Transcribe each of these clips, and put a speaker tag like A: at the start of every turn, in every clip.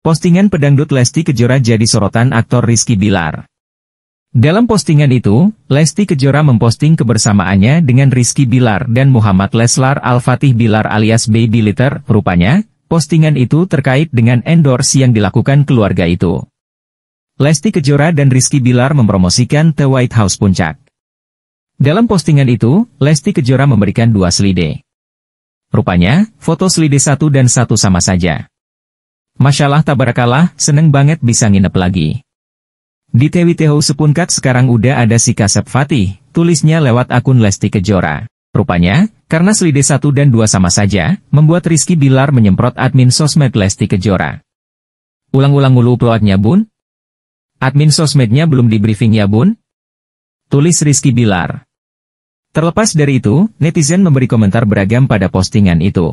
A: Postingan pedangdut Lesti Kejora jadi sorotan aktor Rizky Bilar. Dalam postingan itu, Lesti Kejora memposting kebersamaannya dengan Rizky Bilar dan Muhammad Leslar Al-Fatih Bilar alias Baby Litter, rupanya, postingan itu terkait dengan endorse yang dilakukan keluarga itu. Lesti Kejora dan Rizky Bilar mempromosikan The White House Puncak. Dalam postingan itu, Lesti Kejora memberikan dua slide. Rupanya, foto slide satu dan satu sama saja. Masalah berakalah, seneng banget bisa nginep lagi. Di Teho sepunkat sekarang udah ada si Kasep Fatih, tulisnya lewat akun Lesti Kejora. Rupanya, karena slide 1 dan 2 sama saja, membuat Rizky Bilar menyemprot admin sosmed Lesti Kejora. Ulang-ulang ulu uploadnya bun? Admin sosmednya belum di briefing ya bun? Tulis Rizky Bilar. Terlepas dari itu, netizen memberi komentar beragam pada postingan itu.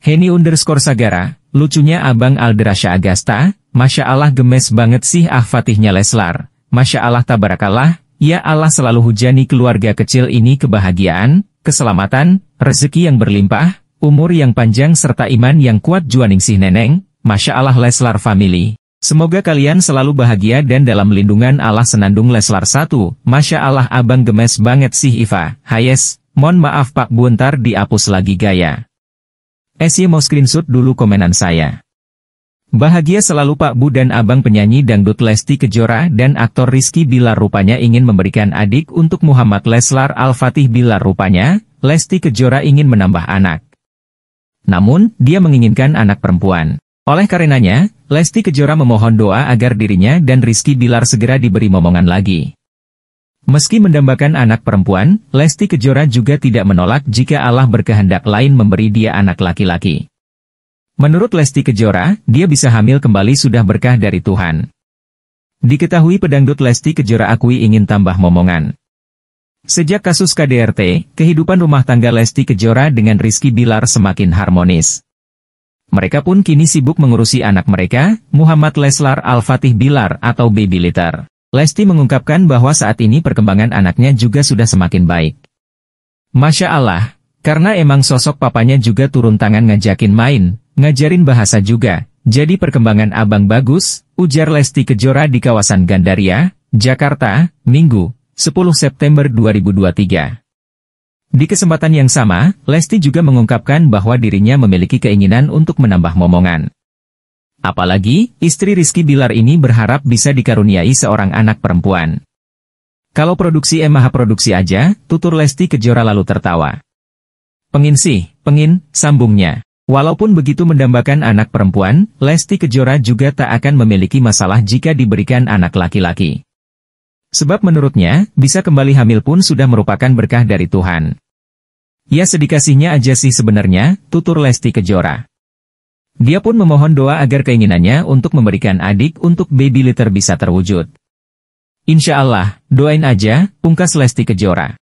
A: Henny underscore Sagara, Lucunya Abang Alderasha Agasta, Masya Allah gemes banget sih ah Fatihnya Leslar. Masya Allah tabarakallah, ya Allah selalu hujani keluarga kecil ini kebahagiaan, keselamatan, rezeki yang berlimpah, umur yang panjang serta iman yang kuat juaning sih neneng, Masya Allah Leslar Family. Semoga kalian selalu bahagia dan dalam lindungan Allah Senandung Leslar satu, Masya Allah abang gemes banget sih Iva. Hayes, mohon maaf Pak Buntar dihapus lagi gaya. Esi eh, mau screenshot dulu komenan saya. Bahagia selalu Pak Bu dan Abang penyanyi dangdut Lesti Kejora dan aktor Rizky Bilar rupanya ingin memberikan adik untuk Muhammad Leslar Al-Fatih Bilar rupanya, Lesti Kejora ingin menambah anak. Namun, dia menginginkan anak perempuan. Oleh karenanya, Lesti Kejora memohon doa agar dirinya dan Rizky Bilar segera diberi momongan lagi. Meski mendambakan anak perempuan, Lesti Kejora juga tidak menolak jika Allah berkehendak lain memberi dia anak laki-laki. Menurut Lesti Kejora, dia bisa hamil kembali sudah berkah dari Tuhan. Diketahui pedangdut Lesti Kejora akui ingin tambah momongan. Sejak kasus KDRT, kehidupan rumah tangga Lesti Kejora dengan Rizky Bilar semakin harmonis. Mereka pun kini sibuk mengurusi anak mereka, Muhammad Leslar Al-Fatih Bilar atau Baby Litter. Lesti mengungkapkan bahwa saat ini perkembangan anaknya juga sudah semakin baik. Masya Allah, karena emang sosok papanya juga turun tangan ngajakin main, ngajarin bahasa juga, jadi perkembangan abang bagus, ujar Lesti Kejora di kawasan Gandaria, Jakarta, Minggu, 10 September 2023. Di kesempatan yang sama, Lesti juga mengungkapkan bahwa dirinya memiliki keinginan untuk menambah momongan. Apalagi, istri Rizky Bilar ini berharap bisa dikaruniai seorang anak perempuan. Kalau produksi Emaha produksi aja, tutur Lesti Kejora lalu tertawa. Pengin sih, pengin, sambungnya. Walaupun begitu mendambakan anak perempuan, Lesti Kejora juga tak akan memiliki masalah jika diberikan anak laki-laki. Sebab menurutnya, bisa kembali hamil pun sudah merupakan berkah dari Tuhan. Ya sedikasinya aja sih sebenarnya, tutur Lesti Kejora. Dia pun memohon doa agar keinginannya untuk memberikan adik untuk baby litter bisa terwujud. Insya Allah, doain aja, pungkas Lesti Kejora.